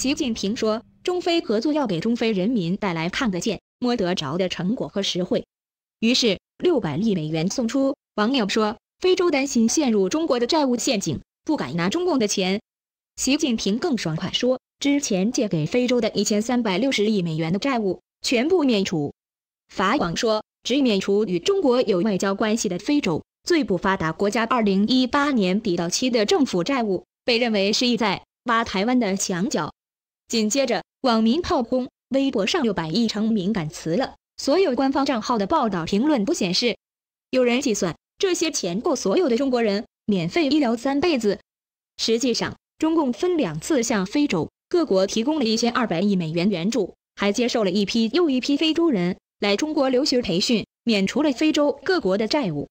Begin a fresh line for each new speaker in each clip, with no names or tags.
习近平说：“中非合作要给中非人民带来看得见、摸得着的成果和实惠。”于是六百亿美元送出。网友说：“非洲担心陷入中国的债务陷阱，不敢拿中共的钱。”习近平更爽快说：“之前借给非洲的一千三百六十亿美元的债务全部免除。”法广说：“只免除与中国有外交关系的非洲最不发达国家二零一八年底到期的政府债务，被认为是意在挖台湾的墙角。”紧接着，网民炮轰微博上六百亿成敏感词了，所有官方账号的报道评论不显示。有人计算，这些钱够所有的中国人免费医疗三辈子。实际上，中共分两次向非洲各国提供了一千二百亿美元援助，还接受了一批又一批非洲人来中国留学培训，免除了非洲各国的债务。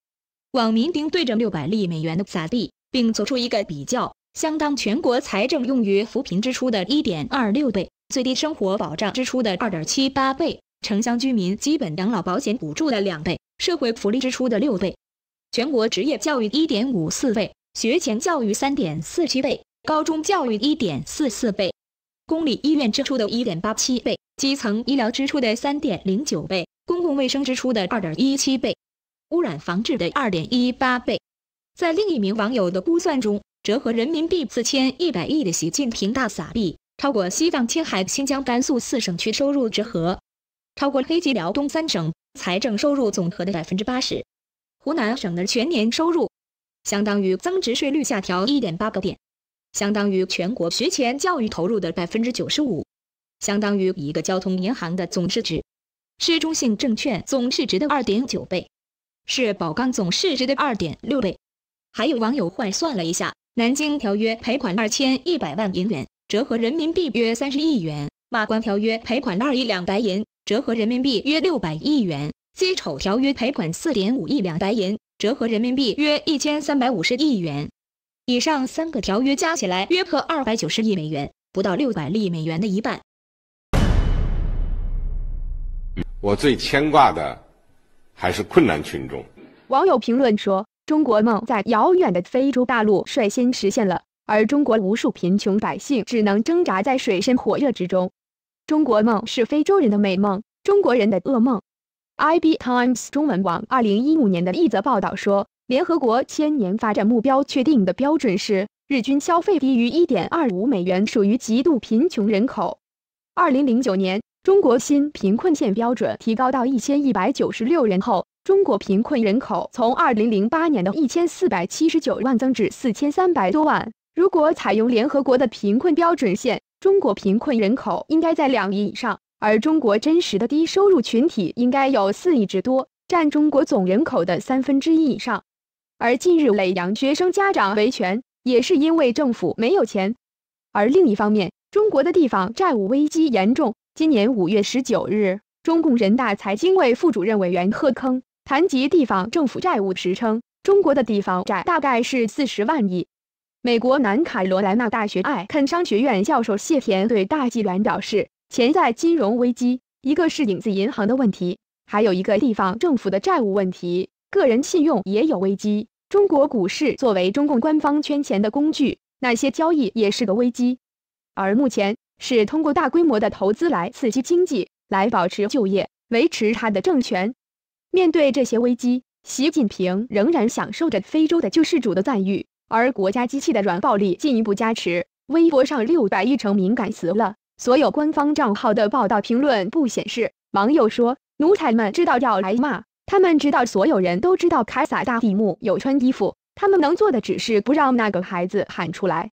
网民盯着六百亿美元的咋地，并做出一个比较。相当全国财政用于扶贫支出的1.26倍，最低生活保障支出的2.78倍，城乡居民基本养老保险补助的两倍，社会福利支出的六倍，全国职业教育1.54倍，学前教育3.47倍，高中教育1.44倍，公立医院支出的1.87倍，基层医疗支出的3.09倍，公共卫生支出的2.17倍，污染防治的2.18倍。在另一名网友的估算中。折合人民币四千一百亿的习近平大撒币，超过西藏、青海、新疆、甘肃四省区收入之和，超过黑吉辽东三省财政收入总和的百分之八十。湖南省的全年收入，相当于增值税率下调一点八个点，相当于全国学前教育投入的百分之九十五，相当于一个交通银行的总市值，是中信证券总市值的二点九倍，是宝钢总市值的二点六倍。还有网友换算了一下。南京条约赔款二千一百万银元，折合人民币约三十亿元；马关条约赔款二亿两白银，折合人民币约六百亿元；辛丑条约赔款四点五亿两白银，折合人民币约一千三百五十亿元。以上三个条约加起来约克二百九十亿美元，不到六百亿美元的一半。
我最牵挂的还是困难群众。网友评论说。中国梦在遥远的非洲大陆率先实现了，而中国无数贫穷百姓只能挣扎在水深火热之中。中国梦是非洲人的美梦，中国人的噩梦。《IB Times》中文网二零一五年的一则报道说，联合国千年发展目标确定的标准是日均消费低于一点二五美元属于极度贫穷人口。二零零九年，中国新贫困线标准提高到一千一百九十六人后。中国贫困人口从二零零八年的一千四百七十九万增至四千三百多万。如果采用联合国的贫困标准线，中国贫困人口应该在两亿以上，而中国真实的低收入群体应该有四亿之多，占中国总人口的三分之一以上。而近日，耒阳学生家长维权，也是因为政府没有钱。而另一方面，中国的地方债务危机严重。今年五月十九日，中共人大财经委副主任委员贺铿。谈及地方政府债务时称，中国的地方债大概是四十万亿。美国南卡罗莱纳大学艾肯商学院教授谢田对大纪元表示，潜在金融危机，一个是影子银行的问题，还有一个地方政府的债务问题，个人信用也有危机。中国股市作为中共官方圈钱的工具，那些交易也是个危机。而目前是通过大规模的投资来刺激经济，来保持就业，维持他的政权。面对这些危机，习近平仍然享受着非洲的救世主的赞誉，而国家机器的软暴力进一步加持。微博上六百亿成敏感词了，所有官方账号的报道评论不显示。网友说：“奴才们知道要挨骂，他们知道所有人都知道凯撒大帝墓有穿衣服，他们能做的只是不让那个孩子喊出来。”